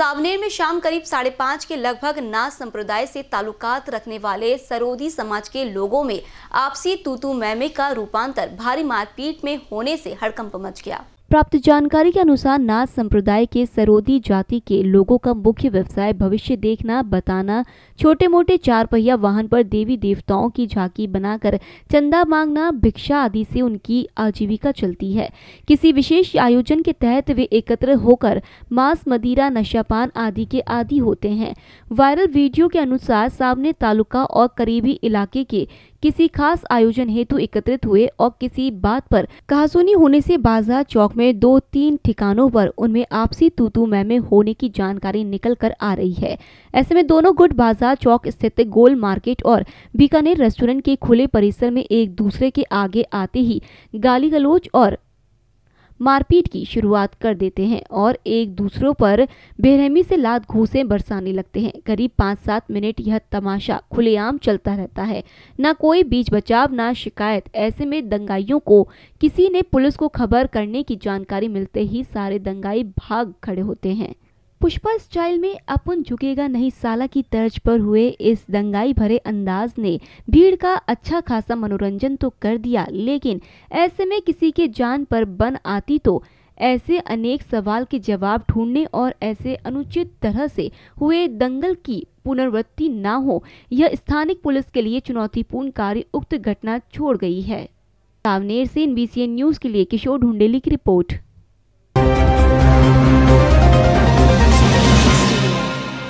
सावनेर में शाम करीब साढ़े पाँच के लगभग नाच संप्रदाय से ताल्लुकात रखने वाले सरोदी समाज के लोगों में आपसी तूतू मैमे का रूपांतर भारी मारपीट में होने से हड़कंप मच गया प्राप्त जानकारी के अनुसार नाथ संप्रदाय के सरोदी जाति के लोगों का मुख्य व्यवसाय भविष्य देखना बताना छोटे मोटे चार पहिया वाहन पर देवी देवताओं की झांकी बनाकर चंदा मांगना भिक्षा आदि से उनकी आजीविका चलती है किसी विशेष आयोजन के तहत वे एकत्र होकर मांस मदिरा नशापान आदि के आदि होते हैं वायरल वीडियो के अनुसार सामने तालुका और करीबी इलाके के किसी खास आयोजन हेतु एकत्रित हुए और किसी बात पर कहासुनी होने से बाजार चौक में दो तीन ठिकानों पर उनमें आपसी तूतू मैमे होने की जानकारी निकल कर आ रही है ऐसे में दोनों गुट बाजार चौक स्थित गोल मार्केट और बीकानेर रेस्टोरेंट के खुले परिसर में एक दूसरे के आगे आते ही गाली गलोच और मारपीट की शुरुआत कर देते हैं और एक दूसरों पर बेरहमी से लात घूसे बरसाने लगते हैं करीब पाँच सात मिनट यह तमाशा खुलेआम चलता रहता है न कोई बीच बचाव न शिकायत ऐसे में दंगाइयों को किसी ने पुलिस को खबर करने की जानकारी मिलते ही सारे दंगाई भाग खड़े होते हैं पुष्पा स्टाइल में अपन झुकेगा नहीं साला की तर्ज पर हुए इस दंगाई भरे अंदाज ने भीड़ का अच्छा खासा मनोरंजन तो कर दिया लेकिन ऐसे में किसी के जान पर बन आती तो ऐसे अनेक सवाल के जवाब ढूंढने और ऐसे अनुचित तरह से हुए दंगल की पुनर्वृत्ति ना हो यह स्थानिक पुलिस के लिए चुनौतीपूर्ण कार्य उक्त घटना छोड़ गई है सावनेर से एनबीसीएन न्यूज के लिए किशोर ढूंढेली की रिपोर्ट